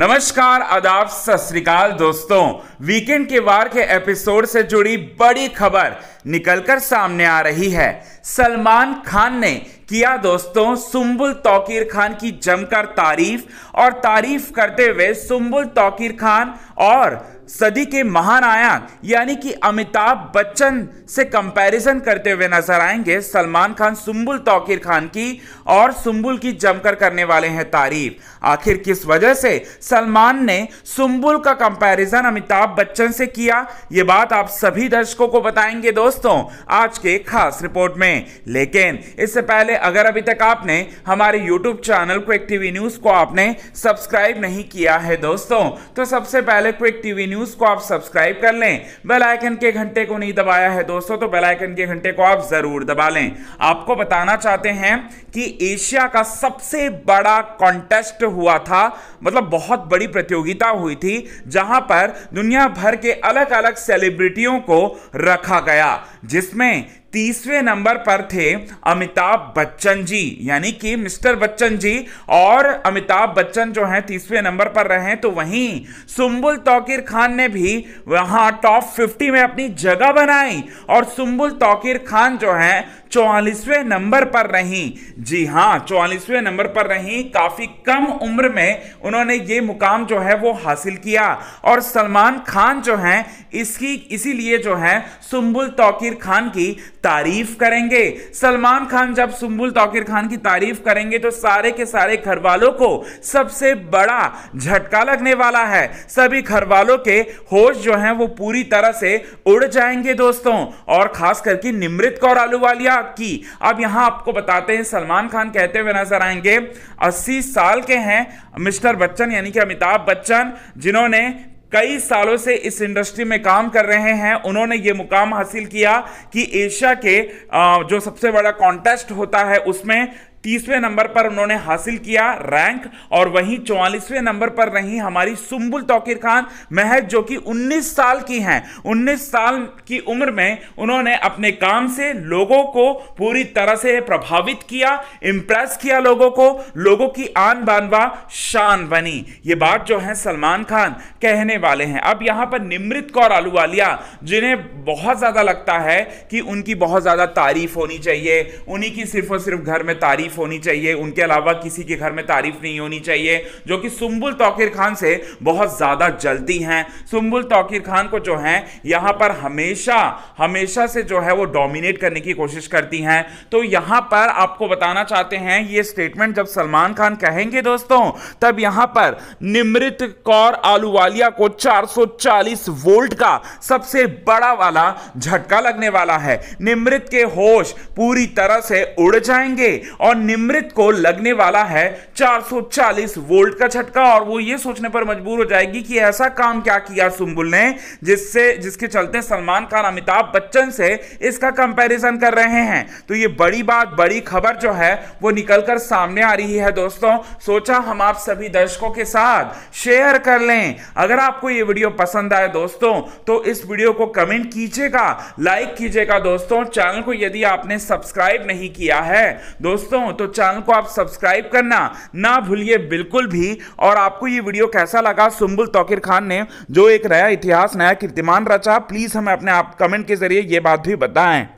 नमस्कार आदाब सत दोस्तों वीकेंड के वार के एपिसोड से जुड़ी बड़ी खबर निकलकर सामने आ रही है सलमान खान ने किया दोस्तों सुम्बुल तौकीर खान की जमकर तारीफ और तारीफ करते हुए सुम्बुल तौकीर खान और सदी के महानायक यानी कि अमिताभ बच्चन से कंपैरिजन करते हुए नजर आएंगे सलमान खान सुम्बुल तौकीर खान की और सुम्बुल की जमकर करने वाले हैं तारीफ आखिर किस वजह से सलमान ने सुम्बुल का कंपैरिजन अमिताभ बच्चन से किया ये बात आप सभी दर्शकों को बताएंगे दोस्तों आज के खास रिपोर्ट में लेकिन इससे पहले अगर अभी तक आपने हमारे YouTube channel quick TV news को आपने सब्सक्राइब नहीं किया है दोस्तों तो सबसे पहले क्विक टीवी न्यूज को आप सब्सक्राइब कर लें बेल आइकन के घंटे को नहीं दबाया है दोस्तों तो बेल आइकन के घंटे को आप जरूर दबा लें आपको बताना चाहते हैं कि एशिया का सबसे बड़ा कॉन्टेस्ट हुआ था मतलब बहुत बड़ी प्रतियोगिता हुई थी जहां पर दुनिया भर के अलग अलग सेलिब्रिटियों को रखा गया जिसमें तीसरे नंबर पर थे अमिताभ बच्चन जी यानी कि मिस्टर बच्चन जी और अमिताभ बच्चन जो हैं तीसरे नंबर पर रहे तो वहीं सुम्बुल तौकीर खान ने भी वहां टॉप 50 में अपनी जगह बनाई और सुम्बुल तौकीर खान जो हैं चौवालीसवें नंबर पर रहीं जी हाँ चौवालीसवें नंबर पर रहीं काफ़ी कम उम्र में उन्होंने ये मुकाम जो है वो हासिल किया और सलमान खान जो हैं इसकी इसीलिए जो है सुम्बुल तौकीर खान की तारीफ करेंगे सलमान खान जब सुम्बुल तोकिर खान की तारीफ करेंगे तो सारे के सारे घर वालों को सबसे बड़ा झटका लगने वाला है सभी घर वालों के होश जो हैं वो पूरी तरह से उड़ जाएंगे दोस्तों और खास करके निमृत कौर आलूवालिया की अब यहां आपको बताते हैं सलमान खान कहते हुए नजर आएंगे अस्सी साल के हैं मिस्टर बच्चन यानी कि अमिताभ बच्चन जिन्होंने कई सालों से इस इंडस्ट्री में काम कर रहे हैं उन्होंने ये मुकाम हासिल किया कि एशिया के जो सबसे बड़ा कॉन्टेस्ट होता है उसमें तीसवें नंबर पर उन्होंने हासिल किया रैंक और वहीं चौवालीसवें नंबर पर रही हमारी सुम्बुल तोकिर खान महज जो कि 19 साल की हैं 19 साल की उम्र में उन्होंने अपने काम से लोगों को पूरी तरह से प्रभावित किया इम्प्रेस किया लोगों को लोगों की आन बानवा शान बनी ये बात जो है सलमान खान कहने वाले हैं अब यहाँ पर निमृत कौर आलूवालिया जिन्हें बहुत ज़्यादा लगता है कि उनकी बहुत ज़्यादा तारीफ होनी चाहिए उन्हीं की सिर्फ और सिर्फ घर में तारीफ तारीफ होनी चाहिए उनके अलावा किसी के घर में तारीफ नहीं होनी चाहिए जो कि सुम्बुल तोकिर खान से बहुत ज़्यादा जलती हैं सुम्बुल तोकिर खान को जो है यहाँ पर हमेशा हमेशा से जो है वो डोमिनेट करने की कोशिश करती हैं तो यहाँ पर आपको बताना चाहते हैं ये स्टेटमेंट जब सलमान खान कहेंगे दोस्तों तब यहाँ पर निमृत कौर आलूवालिया को 440 वोल्ट का सबसे बड़ा वाला झटका लगने वाला है निमृत के होश पूरी तरह से उड़ जाएंगे और निमृत को लगने वाला है 440 वोल्ट का झटका और वो ये सोचने पर मजबूर हो जाएगी कि ऐसा काम क्या किया सुम्बुल ने जिससे जिसके चलते सलमान खान अमिताभ बच्चन से इसका कंपैरिजन कर रहे हैं तो ये बड़ी बात बड़ी खबर जो है वो निकलकर सामने आ रही है दोस्तों सोचा हम आप सभी दर्शकों के साथ शेयर कर लें अगर आपको ये वीडियो पसंद आए दोस्तों तो इस वीडियो को कमेंट कीजिएगा लाइक कीजिएगा दोस्तों चैनल को यदि आपने सब्सक्राइब नहीं किया है दोस्तों तो चैनल को आप सब्सक्राइब करना ना भूलिए बिल्कुल भी और आपको ये वीडियो कैसा लगा सुम्बुल तोकिर खान ने जो एक नया इतिहास नया कीर्तिमान रचा प्लीज़ हमें अपने आप कमेंट के जरिए ये बात भी बताएं